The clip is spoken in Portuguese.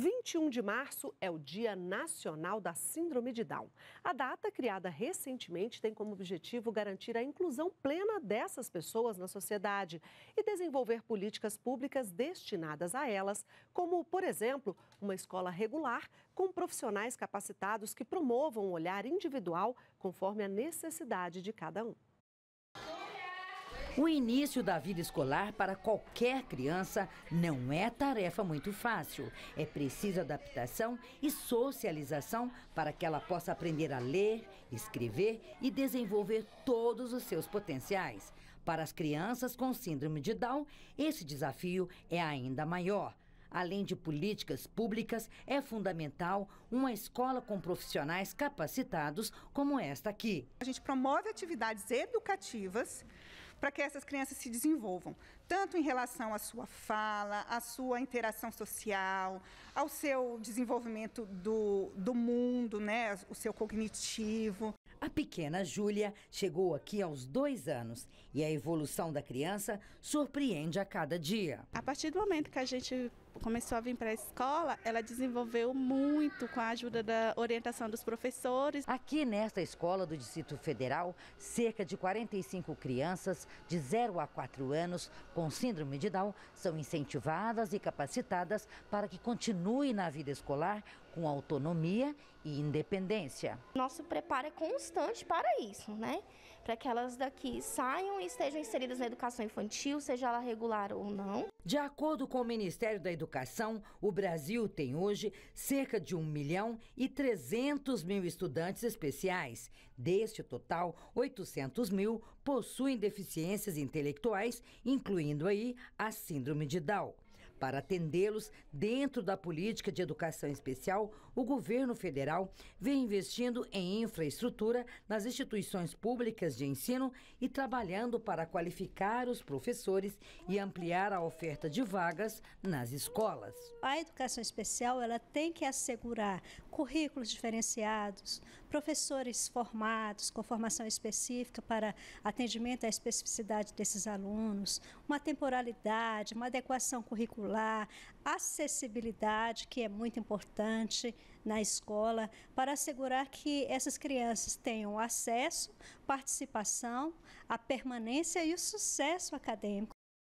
21 de março é o Dia Nacional da Síndrome de Down. A data, criada recentemente, tem como objetivo garantir a inclusão plena dessas pessoas na sociedade e desenvolver políticas públicas destinadas a elas, como, por exemplo, uma escola regular com profissionais capacitados que promovam um olhar individual conforme a necessidade de cada um. O início da vida escolar para qualquer criança não é tarefa muito fácil. É preciso adaptação e socialização para que ela possa aprender a ler, escrever e desenvolver todos os seus potenciais. Para as crianças com síndrome de Down, esse desafio é ainda maior. Além de políticas públicas, é fundamental uma escola com profissionais capacitados como esta aqui. A gente promove atividades educativas para que essas crianças se desenvolvam, tanto em relação à sua fala, à sua interação social, ao seu desenvolvimento do, do mundo, né, o seu cognitivo. A pequena Júlia chegou aqui aos dois anos e a evolução da criança surpreende a cada dia. A partir do momento que a gente começou a vir para a escola, ela desenvolveu muito com a ajuda da orientação dos professores. Aqui nesta escola do Distrito Federal, cerca de 45 crianças de 0 a 4 anos com síndrome de Down são incentivadas e capacitadas para que continue na vida escolar com autonomia e independência. Nosso preparo é constante para isso, né? Para que elas daqui saiam e estejam inseridas na educação infantil, seja ela regular ou não. De acordo com o Ministério da Educação, educação, o Brasil tem hoje cerca de 1 milhão e 300 mil estudantes especiais. Deste total, 800 mil possuem deficiências intelectuais, incluindo aí a Síndrome de Down. Para atendê-los dentro da política de educação especial, o governo federal vem investindo em infraestrutura nas instituições públicas de ensino e trabalhando para qualificar os professores e ampliar a oferta de vagas nas escolas. A educação especial ela tem que assegurar currículos diferenciados, professores formados com formação específica para atendimento à especificidade desses alunos, uma temporalidade, uma adequação curricular acessibilidade, que é muito importante na escola, para assegurar que essas crianças tenham acesso, participação, a permanência e o sucesso acadêmico.